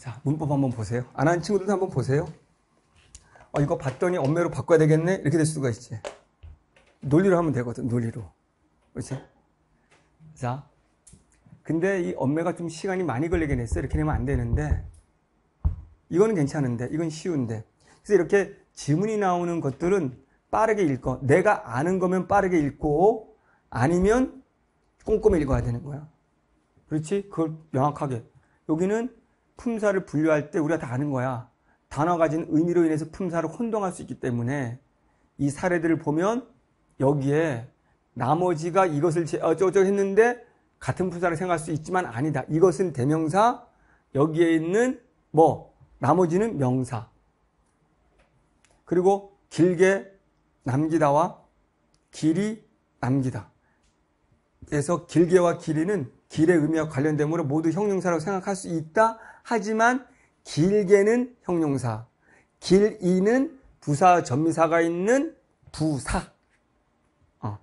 자, 문법 한번 보세요. 안 하는 친구들도 한번 보세요. 어, 이거 봤더니 엄매로 바꿔야 되겠네? 이렇게 될 수가 있지. 논리로 하면 되거든, 논리로. 그렇지? 자. 근데 이 엄매가 좀 시간이 많이 걸리긴 했어. 이렇게 되면 안 되는데. 이거는 괜찮은데, 이건 쉬운데. 그래서 이렇게 지문이 나오는 것들은 빠르게 읽어. 내가 아는 거면 빠르게 읽고, 아니면 꼼꼼히 읽어야 되는 거야. 그렇지? 그걸 명확하게. 여기는 품사를 분류할 때 우리가 다 아는 거야. 단어 가진 의미로 인해서 품사를 혼동할 수 있기 때문에 이 사례들을 보면 여기에 나머지가 이것을 어쩌고저쩌고 했는데 같은 품사를 생각할 수 있지만 아니다. 이것은 대명사, 여기에 있는 뭐, 나머지는 명사. 그리고 길게 남기다와 길이 남기다. 그래서 길게와 길이는 길의 의미와 관련되므로 모두 형용사라고 생각할 수 있다. 하지만 길게는 형용사, 길이는 부사 전미사가 있는 부사. 어.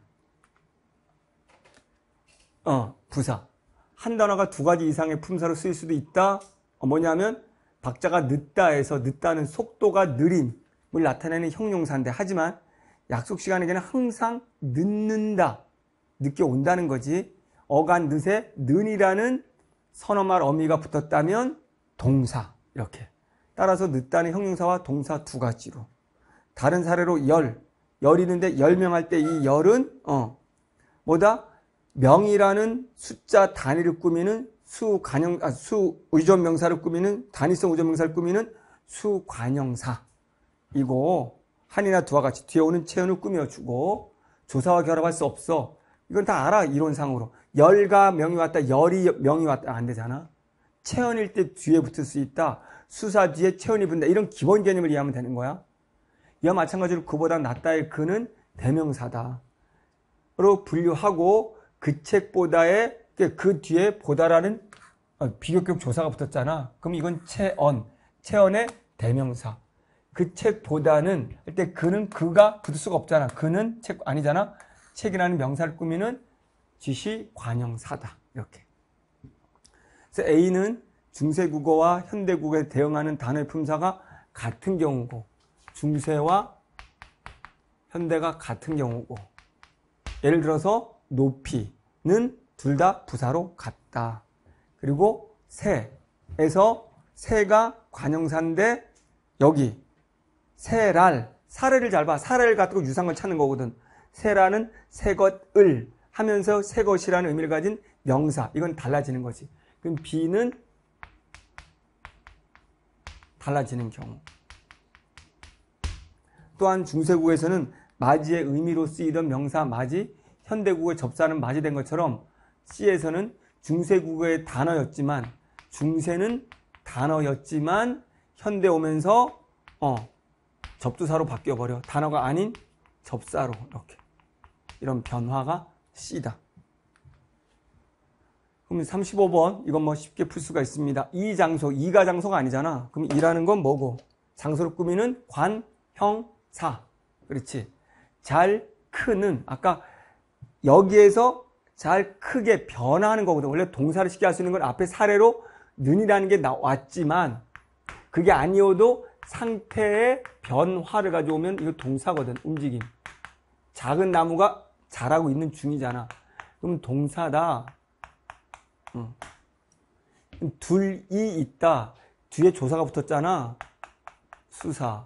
어, 부사. 한 단어가 두 가지 이상의 품사로 쓰일 수도 있다. 어, 뭐냐면 박자가 늦다에서 늦다는 속도가 느림을 나타내는 형용사인데 하지만 약속 시간에게는 항상 늦는다. 늦게 온다는 거지. 어간 늦에 는이라는 선어말 어미가 붙었다면 동사 이렇게 따라서 늦다는 형용사와 동사 두 가지로 다른 사례로 열 열이는데 열명할 때 이 열은 어 뭐다 명이라는 숫자 단위를 꾸미는 수관형 아, 수 의존 명사를 꾸미는 단위성 의존 명사를 꾸미는 수관형사이고 한이나 두와 같이 뒤에 오는 체온을 꾸며주고 조사와 결합할 수 없어 이건 다 알아, 이론상으로. 열과 명이 왔다, 열이 명이 왔다. 안 되잖아. 체언일 때 뒤에 붙을 수 있다. 수사 뒤에 체언이 붙는다. 이런 기본 개념을 이해하면 되는 거야. 이와 마찬가지로 그보다 낫다의 그는 대명사다로 분류하고 그 책보다의 그, 그 뒤에 보다라는 어, 비교격 조사가 붙었잖아. 그럼 이건 체언, 체언의 대명사. 그 책보다는 할때 그는 그가 붙을 수가 없잖아. 그는 책 아니잖아. 책이라는 명사를 꾸미는 지시 관형사다. 이렇게. 그래서 A는 중세국어와 현대국어에 대응하는 단어의 품사가 같은 경우고 중세와 현대가 같은 경우고 예를 들어서 높이는 둘 다 부사로 같다. 그리고 새에서 새가 관형사인데 여기 새랄 사례를 잘 봐. 사례를 가지고 유상을 찾는 거거든. 새라는 새것을 하면서 새것이라는 의미를 가진 명사. 이건 달라지는 거지. 그럼 비는 달라지는 경우. 또한 중세국에서는 마지의 의미로 쓰이던 명사 마지, 현대국의 접사는 마지된 것처럼 씨에서는 중세국의 단어였지만 중세는 단어였지만 현대 오면서 어, 접두사로 바뀌어 버려 단어가 아닌 접사로 이렇게 이런 변화가 C다. 그럼 35번 이건 뭐 쉽게 풀 수가 있습니다. 이 장소, 이가 장소가 아니잖아. 그럼 이라는 건 뭐고? 장소로 꾸미는 관, 형, 사. 그렇지. 잘 크는 아까 여기에서 잘 크게 변화하는 거거든. 원래 동사를 쉽게 할 수 있는 건 앞에 사례로 눈이라는게 나왔지만 그게 아니어도 상태의 변화를 가져오면 이거 동사거든. 움직임. 작은 나무가 자라고 있는 중이잖아. 그럼 동사다. 응. 어. 둘이 있다. 뒤에 조사가 붙었잖아. 수사.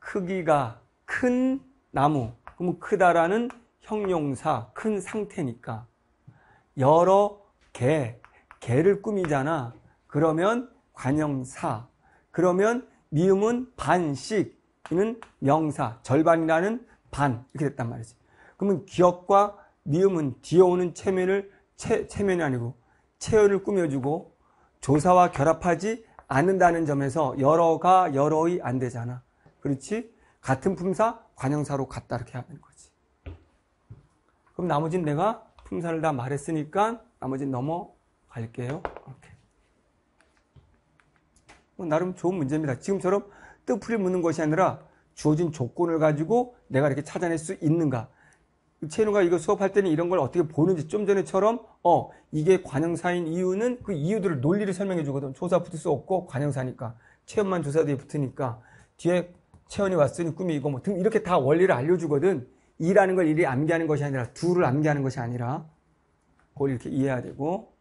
크기가 큰 나무. 그럼 크다라는 형용사, 큰 상태니까. 여러 개, 개를 꾸미잖아. 그러면 관형사. 그러면 미음은 반씩, 이는 명사, 절반이라는 반 이렇게 됐단 말이지. 그러면 기억과 미음은 뒤에 오는 체면을 체, 체면이 아니고 체열을 꾸며주고 조사와 결합하지 않는다는 점에서 여러가 여러의 안 되잖아. 그렇지? 같은 품사 관형사로 갔다 이렇게 하는 거지. 그럼 나머진 내가 품사를 다 말했으니까 나머진 넘어갈게요. 이렇게. 뭐 나름 좋은 문제입니다. 지금처럼 뜻풀이 묻는 것이 아니라 주어진 조건을 가지고 내가 이렇게 찾아낼 수 있는가. 채노가 이거 수업할 때는 이런 걸 어떻게 보는지 좀 전에처럼 어 이게 관형사인 이유는 그 이유들을 논리를 설명해 주거든 조사 붙을 수 없고 관형사니까 체험만 조사 뒤에 붙으니까 뒤에 체온이 왔으니 꿈이 이거 뭐등 이렇게 다 원리를 알려주거든 이라는 걸 일이 암기하는 것이 아니라 둘을 암기하는 것이 아니라 그걸 이렇게 이해해야 되고